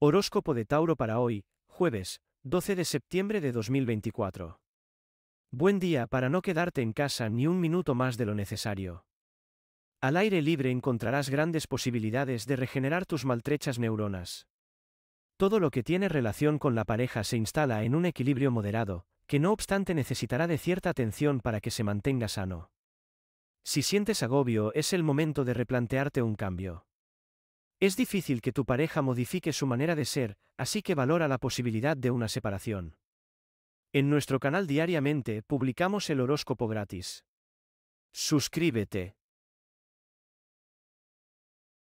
Horóscopo de Tauro para hoy, jueves, 12 de septiembre de 2024. Buen día para no quedarte en casa ni un minuto más de lo necesario. Al aire libre encontrarás grandes posibilidades de regenerar tus maltrechas neuronas. Todo lo que tiene relación con la pareja se instala en un equilibrio moderado, que no obstante necesitará de cierta atención para que se mantenga sano. Si sientes agobio es el momento de replantearte un cambio. Es difícil que tu pareja modifique su manera de ser, así que valora la posibilidad de una separación. En nuestro canal diariamente publicamos el horóscopo gratis. Suscríbete.